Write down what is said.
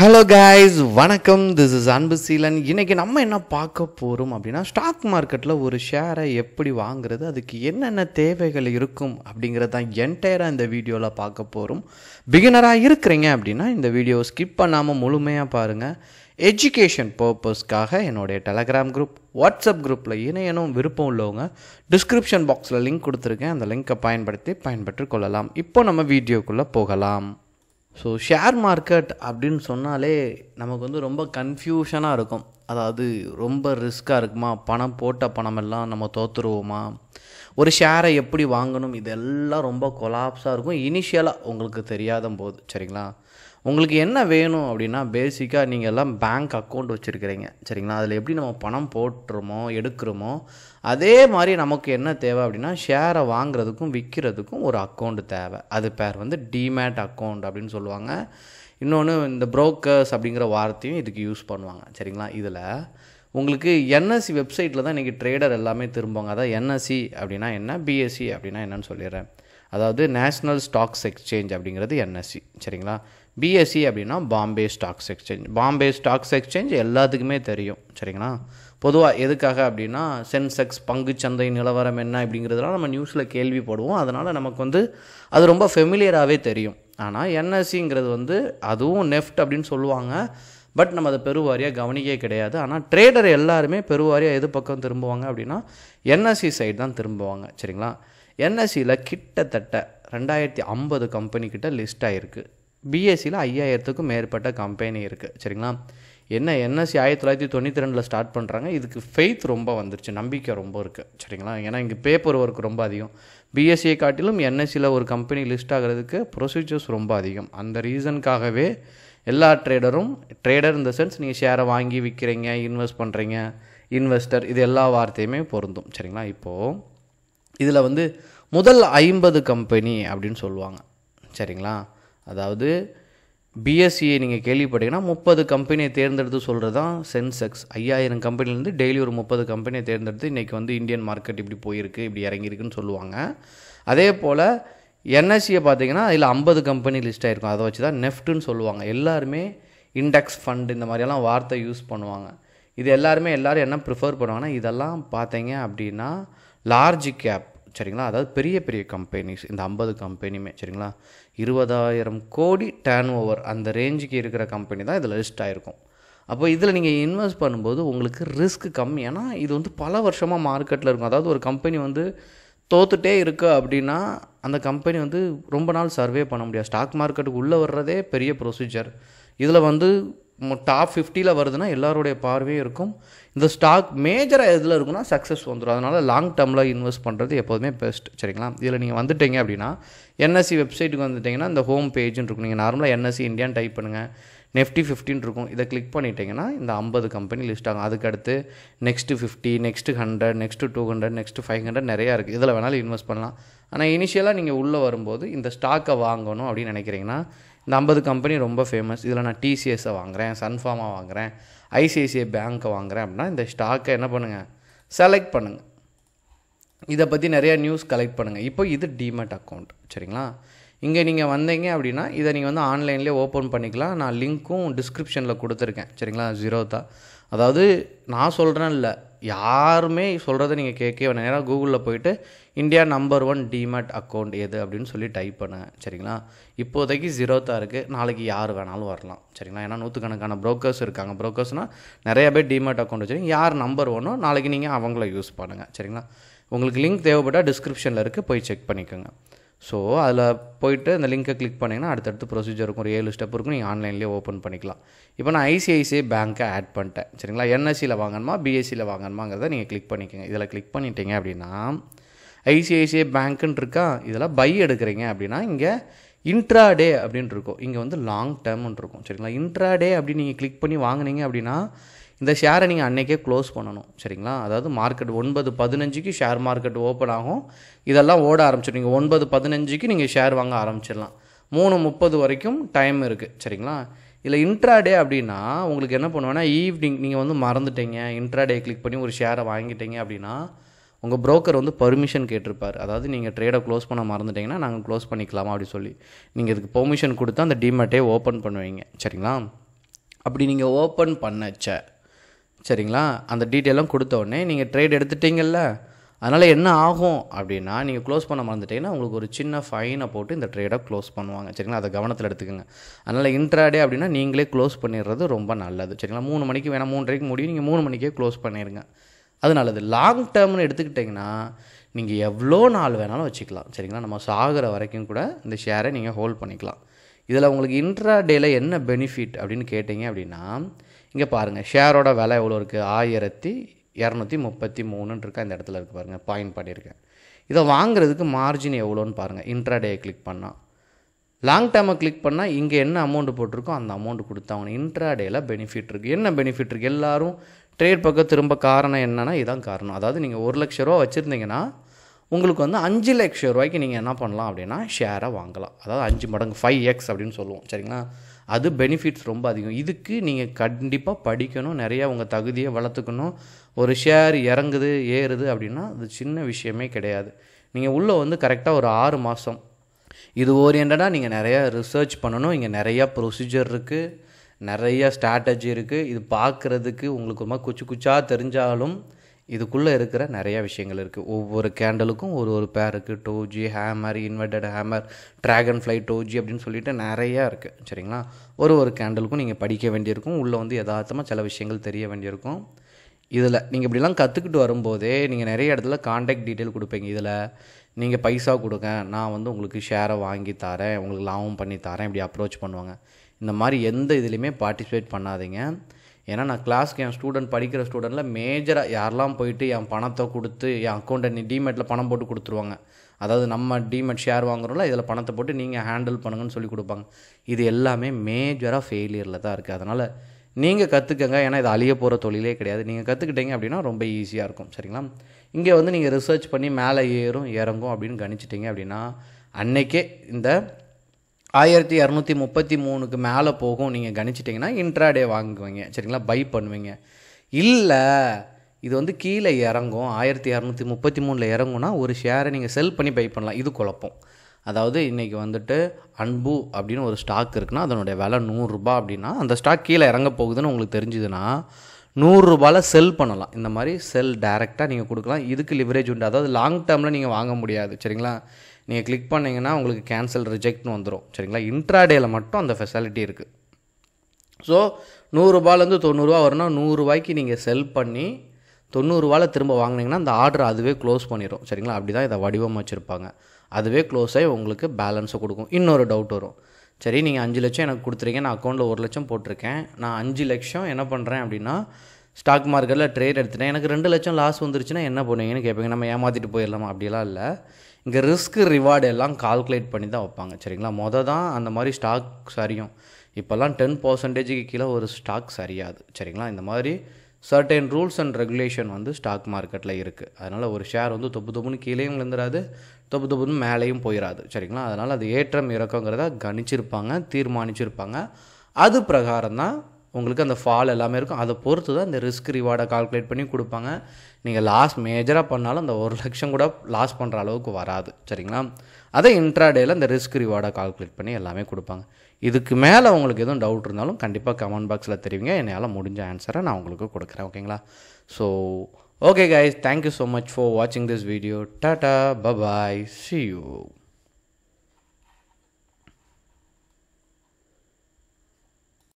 hello guys வணக்கம் this is Anbu Seelan இன்றைக்கி நம்ம என்ன பார்க்க போகிறோம் அப்படின்னா ஸ்டாக் மார்க்கெட்டில் ஒரு ஷேரை எப்படி வாங்குறது அதுக்கு என்னென்ன தேவைகள் இருக்கும் அப்படிங்கிறது தான் என்டையராக இந்த வீடியோவில் பார்க்க போகிறோம் பிகினராக இருக்கிறீங்க அப்படின்னா இந்த வீடியோவை ஸ்கிப் பண்ணாமல் முழுமையாக பாருங்கள் எஜுகேஷன் பர்பஸ்க்காக என்னுடைய டெலகிராம் குரூப் வாட்ஸ்அப் குரூப்பில் இணையனும் விருப்பம் உள்ளவங்க டிஸ்கிரிப்ஷன் பாக்ஸில் லிங்க் கொடுத்துருக்கேன் அந்த லிங்க்கை பயன்படுத்தி பயன்பெற்று கொள்ளலாம் இப்போ நம்ம வீடியோக்குள்ளே போகலாம் ஸோ ஷேர் மார்க்கெட் அப்படின்னு சொன்னாலே நமக்கு வந்து ரொம்ப கன்ஃபியூஷனாக இருக்கும் அதாவது ரொம்ப ரிஸ்க்காக இருக்குமா பணம் போட்ட பணமெல்லாம் நம்ம தோற்றுருவோமா ஒரு ஷேரை எப்படி வாங்கணும் இதெல்லாம் ரொம்ப கொலாப்ஸாக இருக்கும் இனிஷியலாக உங்களுக்கு தெரியாத போது சரிங்களா உங்களுக்கு என்ன வேணும் அப்படின்னா பேசிக்காக நீங்கள் எல்லாம் பேங்க் அக்கௌண்ட் வச்சுருக்கிறீங்க சரிங்களா அதில் எப்படி நம்ம பணம் போட்டுருமோ எடுக்கிறோமோ அதே மாதிரி நமக்கு என்ன தேவை அப்படின்னா ஷேரை வாங்குறதுக்கும் விற்கிறதுக்கும் ஒரு அக்கௌண்ட் தேவை அது பேர் வந்து டிமேட் அக்கௌண்ட் அப்படின்னு சொல்லுவாங்க இன்னொன்று இந்த புரோக்கர்ஸ் அப்படிங்கிற வார்த்தையும் இதுக்கு யூஸ் பண்ணுவாங்க சரிங்களா இதில் உங்களுக்கு என்எஸ்சி வெப்சைட்டில் e தான் இன்றைக்கி ட்ரேடர் எல்லாமே திரும்புவாங்க அதான் என்எஸ்சி e அப்படின்னா என்ன பிஎஸ்சி e அப்படின்னா என்னன்னு சொல்லிடுறேன் அதாவது நேஷ்னல் ஸ்டாக்ஸ் எக்ஸ்சேஞ்ச் அப்படிங்கிறது என்எஸ்சி e, சரிங்களா பிஎஸ்சி e அப்படின்னா Bombay stocks exchange Bombay stocks exchange எல்லாத்துக்குமே தெரியும் சரிங்களா பொதுவாக எதுக்காக அப்படின்னா சென்செக்ஸ் பங்கு சந்தை நிலவரம் என்ன அப்படிங்கிறதுலாம் நம்ம நியூஸில் கேள்விப்படுவோம் அதனால் நமக்கு வந்து அது ரொம்ப ஃபெமிலியராகவே தெரியும் ஆனால் என்எஸ்சிங்கிறது e வந்து அதுவும் நெஃப்ட் அப்படின்னு சொல்லுவாங்க பட் நம்ம அதை பெருவாரியாக கவனிக்கவே கிடையாது ஆனால் ட்ரேடர் எல்லாருமே பெருவாரியாக எது பக்கம் திரும்புவாங்க அப்படின்னா என்எஸ்சி சைடு தான் திரும்புவாங்க சரிங்களா என்எஸ்சியில் கிட்டத்தட்ட ரெண்டாயிரத்தி ஐம்பது கம்பெனிக்கிட்ட லிஸ்ட் ஆகிருக்கு பிஎஸ்சியில் ஐயாயிரத்துக்கும் மேற்பட்ட கம்பெனி இருக்குது சரிங்களா என்ன என்எஸ்சி ஆயிரத்தி தொள்ளாயிரத்தி தொண்ணூற்றி ரெண்டில் ஸ்டார்ட் பண்ணுறாங்க இதுக்கு ஃபெய்த் ரொம்ப வந்துருச்சு நம்பிக்கை ரொம்ப இருக்குது சரிங்களா ஏன்னா இங்கே பேப்பர் ஒர்க் ரொம்ப அதிகம் பிஎஸ்சியை காட்டிலும் என்எஸ்சியில் ஒரு கம்பெனி லிஸ்ட் ஆகிறதுக்கு ப்ரொசீஜர்ஸ் ரொம்ப அதிகம் அந்த ரீசனுக்காகவே எல்லா ட்ரேடரும் ட்ரேடர் இந்த சென்ஸ் நீங்கள் ஷேரை வாங்கி விற்கிறீங்க இன்வெஸ்ட் பண்ணுறீங்க இன்வெஸ்டர் இது எல்லா வார்த்தையுமே பொருந்தும் சரிங்களா இப்போது இதில் வந்து முதல் ஐம்பது கம்பெனி அப்படின்னு சொல்லுவாங்க சரிங்களா அதாவது பிஎஸ்சியை e நீங்கள் கேள்விப்பட்டீங்கன்னா முப்பது கம்பெனியை தேர்ந்தெடுத்து சொல்கிறது தான் சென்செக்ஸ் ஐயாயிரம் கம்பெனிலேருந்து டெய்லி ஒரு முப்பது கம்பெனியை தேர்ந்தெடுத்து இன்றைக்கி வந்து இந்தியன் மார்க்கெட் இப்படி போயிருக்கு இப்படி இறங்கியிருக்குன்னு சொல்லுவாங்க அதே போல் என்எஸ்சியை e பார்த்தீங்கன்னா அதில் ஐம்பது கம்பெனி லிஸ்ட் ஆகிருக்கும் அதை வச்சு தான் நெஃப்ட்டுன்னு சொல்லுவாங்க எல்லாருமே இண்டெக்ஸ் ஃபண்ட் இந்த மாதிரியெல்லாம் வார்த்தை யூஸ் பண்ணுவாங்க இது எல்லாருமே எல்லோரும் என்ன ப்ரிஃபர் பண்ணுவாங்கன்னா இதெல்லாம் பார்த்தீங்க அப்படின்னா லார்ஜ் கேப் சரிங்களா அதாவது பெரிய பெரிய கம்பெனிஸ் இந்த ஐம்பது கம்பெனியுமே சரிங்களா இருபதாயிரம் கோடி டேர்ன் ஓவர் அந்த ரேஞ்சுக்கு இருக்கிற கம்பெனி தான் இதில் லிஸ்ட் ஆகிருக்கும் அப்போ இதில் நீங்கள் இன்வெஸ்ட் பண்ணும்போது உங்களுக்கு ரிஸ்க் கம்மி ஏன்னா இது வந்து பல வருஷமாக மார்க்கெட்டில் இருக்கும் அதாவது ஒரு கம்பெனி வந்து தோத்துட்டே இருக்கு அப்படின்னா அந்த கம்பெனி வந்து ரொம்ப நாள் சர்வே பண்ண முடியாது ஸ்டாக் மார்க்கெட்டுக்கு உள்ளே வர்றதே பெரிய ப்ரொசீஜர் இதில் வந்து டாப் ஃபிஃப்டியில் வருதுன்னா எல்லாருடைய பார்வையும் இருக்கும் இந்த ஸ்டாக் மேஜராக எதில் இருக்குன்னா சக்ஸஸ் வந்துடும் அதனால் லாங் டேர்மில் இன்வெஸ்ட் பண்ணுறது எப்போதுமே பெஸ்ட் சரிங்களா இதில் நீங்கள் வந்துட்டீங்க அப்படின்னா என்எஸ்சி வெப்சைட்டுக்கு e வந்துட்டிங்கன்னா இந்த ஹோம் பேஜுன்னு இருக்கும் நீங்கள் நார்மலாக என்எஸ்சி இந்தியான்னு டைப் பண்ணுங்கள் நெஃப்டி ஃபிஃப்டின் இருக்கும் இதை கிளிக் பண்ணிட்டீங்கன்னா இந்த ஐம்பது கம்பெனி லிஸ்ட் ஆகும் அதுக்கடுத்து next fifty next hundred next two hundred next five hundred நிறையா இருக்குது இதில் வேணாலும் இன்வெஸ்ட் பண்ணலாம் ஆனால் இனிஷியலாக நீங்கள் உள்ளே வரும்போது இந்த ஸ்டாக்கை வாங்கணும் அப்படின்னு நினைக்கிறீங்கன்னா இந்த ஐம்பது கம்பெனி ரொம்ப ஃபேமஸ் இதில் நான் டிசிஎஸை வாங்குகிறேன் சன்ஃபார்மா வாங்குகிறேன் ஐசிஐசிஐ பேங்க்கை வாங்குகிறேன் அப்படின்னா இந்த ஸ்டாக்கை என்ன பண்ணுங்கள் செலக்ட் பண்ணுங்கள் இதை பற்றி நிறையா நியூஸ் கலெக்ட் பண்ணுங்கள் இப்போ இது டிமெட் அக்கௌண்ட் சரிங்களா இங்கே நீங்கள் வந்தீங்க அப்படின்னா இதை நீங்கள் வந்து ஆன்லைன்லேயே ஓப்பன் பண்ணிக்கலாம் நான் லிங்க்கும் டிஸ்கிரிப்ஷனில் கொடுத்துருக்கேன் சரிங்களா ஜீரோதா அதாவது நான் சொல்கிறேன் இல்லை யாருமே சொல்கிறத நீங்கள் கேட்கவே வேணாம் நேரம் கூகுளில் போயிட்டு India number one demat account எது அப்படின்னு சொல்லி டைப் பண்ணேன் சரிங்களா இப்போதைக்கு தான் இருக்குது நாளைக்கு யார் வேணாலும் வரலாம் சரிங்களா ஏன்னா நூற்றுக்கணக்கான ப்ரோக்கர்ஸ் இருக்காங்க ப்ரோக்கர்ஸ்னால் நிறைய பேர் டிமேட் அக்கௌண்ட் வச்சுருங்க யார் நம்பர் ஒன்னோ நாளைக்கு நீங்கள் அவங்கள யூஸ் பண்ணுங்கள் சரிங்களா உங்களுக்கு லிங்க் தேவைப்பட்டால் டிஸ்கிரிப்ஷனில் இருக்குது போய் செக் பண்ணிக்கோங்க ஸோ அதில் போயிட்டு அந்த லிங்க்கை கிளிக் பண்ணிங்கன்னா அடுத்தடுத்து ப்ரொசீஜர் இருக்கும் ஒரு ஏழு ஸ்டெப் இருக்கும் நீங்கள் ஆன்லைன்லேயே ஓப்பன் பண்ணிக்கலாம் இப்போ நான் ஐசிஐசிஐ பேங்க்கை ஆட் பண்ணிட்டேன் சரிங்களா என்எஸ்சியில் e வாங்கணுமா பிஎஸ்சியில் e வாங்கணுமாங்கிறத நீங்கள் கிளிக் பண்ணிக்கோங்க இதில் கிளிக் பண்ணிட்டீங்க அப்படின்னா ஐசிஐசிஐ பேங்க்குன்னு இருக்கா இதெல்லாம் பை எடுக்கிறீங்க அப்படின்னா இங்கே இன்ட்ராடே அப்படின்னு இருக்கும் இங்கே வந்து லாங் டேர்ம்னு இருக்கும் சரிங்களா இன்ட்ராடே அப்படின்னு நீங்கள் கிளிக் பண்ணி வாங்கினீங்க அப்படின்னா இந்த ஷேரை நீங்கள் அன்றைக்கே க்ளோஸ் பண்ணணும் சரிங்களா அதாவது மார்க்கெட் ஒன்பது பதினஞ்சுக்கு ஷேர் மார்க்கெட் ஓப்பன் ஆகும் இதெல்லாம் ஓட ஆரம்பிச்சிடும் நீங்கள் ஒன்பது பதினஞ்சுக்கு நீங்கள் ஷேர் வாங்க ஆரம்பிச்சிடலாம் மூணு முப்பது வரைக்கும் டைம் இருக்குது சரிங்களா இதில் இன்ட்ராடே அப்படின்னா உங்களுக்கு என்ன பண்ணுவேன்னா ஈவினிங் நீங்கள் வந்து மறந்துட்டீங்க இன்ட்ராடே கிளிக் பண்ணி ஒரு ஷேரை வாங்கிட்டீங்க அப்படின்னா உங்கள் புரோக்கர் வந்து பர்மிஷன் கேட்டிருப்பார் அதாவது நீங்கள் ட்ரேடை க்ளோஸ் பண்ண மறந்துட்டிங்கன்னா நாங்கள் க்ளோஸ் பண்ணிக்கலாமா அப்படின்னு சொல்லி நீங்கள் இதுக்கு பெர்மிஷன் கொடுத்தா அந்த டிமெட்டே ஓப்பன் பண்ணுவீங்க சரிங்களா அப்படி நீங்கள் ஓப்பன் பண்ணச்ச சரிங்களா அந்த டீட்டெயிலும் கொடுத்த உடனே நீங்கள் ட்ரேட் எடுத்துட்டீங்கல்ல அதனால் என்ன ஆகும் அப்படின்னா நீங்கள் க்ளோஸ் பண்ண மறந்துட்டீங்கன்னா உங்களுக்கு ஒரு சின்ன ஃபைனை போட்டு இந்த ட்ரேடை க்ளோஸ் பண்ணுவாங்க சரிங்களா அதை கவனத்தில் எடுத்துக்கோங்க அதனால் இன்ட்ராடே அப்படின்னா நீங்களே க்ளோஸ் பண்ணிடுறது ரொம்ப நல்லது சரிங்களா மூணு மணிக்கு வேணால் மூன்றரைக்கு முடியும் நீங்கள் மூணு மணிக்கே க்ளோஸ் பண்ணிடுங்க அது நல்லது லாங் டேர்ம்னு எடுத்துக்கிட்டிங்கன்னா நீங்கள் எவ்வளோ நாள் வேணாலும் வச்சுக்கலாம் சரிங்களா நம்ம சாகிற வரைக்கும் கூட இந்த ஷேரை நீங்கள் ஹோல்ட் பண்ணிக்கலாம் இதில் உங்களுக்கு இன்ட்ரா டேயில் என்ன பெனிஃபிட் அப்படின்னு கேட்டிங்க அப்படின்னா இங்கே பாருங்கள் ஷேரோட விலை எவ்வளோ இருக்குது ஆயிரத்தி இரநூத்தி முப்பத்தி மூணுன்னு இருக்கா இந்த இடத்துல இருக்குது பாருங்கள் பாயிண்ட் பண்ணியிருக்கேன் இதை வாங்குறதுக்கு மார்ஜின் எவ்வளோன்னு பாருங்கள் இன்ட்ராடே கிளிக் பண்ணால் லாங் டேர்மை கிளிக் பண்ணால் இங்கே என்ன அமௌண்ட் போட்டிருக்கோ அந்த அமௌண்ட் கொடுத்தாங்க இன்ட்ராடேயில் பெனிஃபிட் இருக்குது என்ன பெனிஃபிட் இருக்குது எல்லோரும் ட்ரேட் பக்கம் திரும்ப காரணம் என்னென்னா இதுதான் காரணம் அதாவது நீங்கள் ஒரு லட்ச ரூபா வச்சுருந்தீங்கன்னா உங்களுக்கு வந்து அஞ்சு லட்ச ரூபாய்க்கு நீங்கள் என்ன பண்ணலாம் அப்படின்னா ஷேரை வாங்கலாம் அதாவது அஞ்சு மடங்கு ஃபைவ் எக்ஸ் அப்படின்னு சொல்லுவோம் சரிங்களா அது பெனிஃபிட்ஸ் ரொம்ப அதிகம் இதுக்கு நீங்கள் கண்டிப்பாக படிக்கணும் நிறையா உங்கள் தகுதியை வளர்த்துக்கணும் ஒரு ஷேர் இறங்குது ஏறுது அப்படின்னா அது சின்ன விஷயமே கிடையாது நீங்கள் உள்ளே வந்து கரெக்டாக ஒரு ஆறு மாதம் இது ஓரியண்டடாக நீங்கள் நிறையா ரிசர்ச் பண்ணணும் இங்கே நிறையா ப்ரொசீஜர் இருக்குது நிறையா ஸ்ட்ராட்டஜி இருக்குது இது பார்க்குறதுக்கு உங்களுக்கு ரொம்ப குச்சு குச்சி தெரிஞ்சாலும் இதுக்குள்ளே இருக்கிற நிறையா விஷயங்கள் இருக்குது ஒவ்வொரு கேண்டலுக்கும் ஒரு ஒரு பேர் இருக்குது doji hammer inverted hammer dragonfly doji அப்படின்னு சொல்லிட்டு நிறையா இருக்குது சரிங்களா ஒரு ஒரு கேண்டலுக்கும் நீங்கள் படிக்க வேண்டியிருக்கும் உள்ளே வந்து யதார்த்தமாக சில விஷயங்கள் தெரிய வேண்டியிருக்கும் இதில் நீங்கள் இப்படிலாம் கற்றுக்கிட்டு வரும்போதே நீங்கள் நிறைய இடத்துல காண்டாக்ட் டீட்டெயில் கொடுப்பீங்க இதில் நீங்கள் பைசா கொடுங்க நான் வந்து உங்களுக்கு ஷேரை வாங்கி தரேன் உங்களுக்கு லாபம் பண்ணி தரேன் இப்படி அப்ரோச் பண்ணுவாங்க இந்த மாதிரி எந்த இதுலேயுமே பார்ட்டிசிபேட் பண்ணாதீங்க ஏன்னா நான் கிளாஸ்க்கு என் ஸ்டூடெண்ட் படிக்கிற ஸ்டூடெண்ட்டில் மேஜராக யாரெல்லாம் போயிட்டு என் பணத்தை கொடுத்து என் அக்கௌண்ட்டை நீ டிமெட்டில் பணம் போட்டு கொடுத்துருவாங்க அதாவது நம்ம டிமெட் ஷேர் வாங்குறோம்ல இதில் பணத்தை போட்டு நீங்கள் ஹேண்டில் பண்ணுங்கன்னு சொல்லி கொடுப்பாங்க இது எல்லாமே மேஜராக ஃபெயிலியரில் தான் இருக்குது அதனால் நீங்கள் கற்றுக்கங்க ஏன்னா இது அழிய போகிற தொழிலே கிடையாது நீங்கள் கற்றுக்கிட்டீங்க அப்படின்னா ரொம்ப ஈஸியாக இருக்கும் சரிங்களா இங்கே வந்து நீங்கள் ரிசர்ச் பண்ணி மேலே ஏறும் இறங்கும் அப்படின்னு கணிச்சிட்டிங்க அப்படின்னா அன்னைக்கே இந்த ஆயிரத்தி இரநூத்தி முப்பத்தி மூணுக்கு மேலே போகும் நீங்கள் கணிச்சிட்டிங்கன்னா இன்ட்ராடே வாங்குவீங்க சரிங்களா பை பண்ணுவீங்க இல்லை இது வந்து கீழே இறங்கும் ஆயிரத்தி இரநூத்தி முப்பத்தி மூணில் இறங்கும்னா ஒரு ஷேரை நீங்கள் செல் பண்ணி பை பண்ணலாம் இது குழப்பம் அதாவது இன்றைக்கி வந்துட்டு அன்பு அப்படின்னு ஒரு ஸ்டாக் இருக்குன்னா அதனுடைய விலை நூறுரூபா அப்படின்னா அந்த ஸ்டாக் கீழே இறங்க போகுதுன்னு உங்களுக்கு தெரிஞ்சுதுன்னா நூறுரூபாவில் செல் பண்ணலாம் இந்த மாதிரி செல் டைரெக்டாக நீங்கள் கொடுக்கலாம் இதுக்கு லிவரேஜ் உண்டு அதாவது லாங் டேர்மில் நீங்கள் வாங்க முடியாது சரிங்களா நீங்கள் கிளிக் பண்ணிங்கன்னா உங்களுக்கு கேன்சல் ரிஜெக்ட்னு வந்துடும் சரிங்களா இன்ட்ராடேயில் மட்டும் அந்த ஃபெசிலிட்டி இருக்குது ஸோ நூறுரூபாலேருந்து தொண்ணூறுரூவா வரும்னா நூறுரூவாய்க்கு நீங்கள் செல் பண்ணி தொண்ணூறுரூவாவில் திரும்ப வாங்கினீங்கன்னா அந்த ஆர்டர் அதுவே க்ளோஸ் பண்ணிடும் சரிங்களா அப்படி தான் இதை வடிவம் வச்சுருப்பாங்க அதுவே க்ளோஸ் ஆகி உங்களுக்கு பேலன்ஸை கொடுக்கும் இன்னொரு டவுட் வரும் சரி நீங்கள் அஞ்சு லட்சம் எனக்கு கொடுத்துருக்கீங்க நான் அக்கௌண்ட்டில் ஒரு லட்சம் போட்டிருக்கேன் நான் அஞ்சு லட்சம் என்ன பண்ணுறேன் அப்படின்னா ஸ்டாக் மார்க்கெட்டில் ட்ரேட் எடுத்துட்டேன் எனக்கு ரெண்டு லட்சம் லாஸ் வந்துருச்சுன்னா என்ன பண்ணுவீங்கன்னு கேட்பீங்க நம்ம ஏமாற்றிட்டு போயிடலாமா அப்படிலாம் இல்லை இங்கே ரிஸ்க் ரிவார்டு எல்லாம் கால்குலேட் பண்ணி தான் வைப்பாங்க சரிங்களா மொதல் தான் அந்த மாதிரி ஸ்டாக் சரியும் இப்போல்லாம் டென் பர்சன்டேஜுக்கு கீழே ஒரு ஸ்டாக் சரியாது சரிங்களா இந்த மாதிரி சர்டைன் ரூல்ஸ் அண்ட் ரெகுலேஷன் வந்து ஸ்டாக் மார்க்கெட்டில் இருக்குது அதனால் ஒரு ஷேர் வந்து தொப்பு தொப்புன்னு கீழேயும் விழுந்துராது தொப்பு தொப்புன்னு மேலேயும் போயிடாது சரிங்களா அதனால் அது ஏற்றம் இறக்கங்கிறத கணிச்சிருப்பாங்க தீர்மானிச்சிருப்பாங்க அது பிரகாரம் தான் உங்களுக்கு அந்த ஃபால் எல்லாமே இருக்கும் அதை பொறுத்து தான் இந்த ரிஸ்க் ரிவார்டை கால்குலேட் பண்ணி கொடுப்பாங்க நீங்கள் லாஸ் மேஜராக பண்ணாலும் அந்த ஒரு லட்சம் கூட லாஸ் பண்ணுற அளவுக்கு வராது சரிங்களா அதை இன்ட்ராடேயில் அந்த ரிஸ்க் ரிவார்டை கால்குலேட் பண்ணி எல்லாமே கொடுப்பாங்க இதுக்கு மேலே உங்களுக்கு எதுவும் டவுட் இருந்தாலும் கண்டிப்பாக கமெண்ட் பாக்ஸில் தெரிவிங்க என்னால் முடிஞ்ச ஆன்சரை நான் உங்களுக்கு கொடுக்குறேன் ஓகேங்களா so okay guys thank you so much for வாட்சிங் this video tata bye bye see you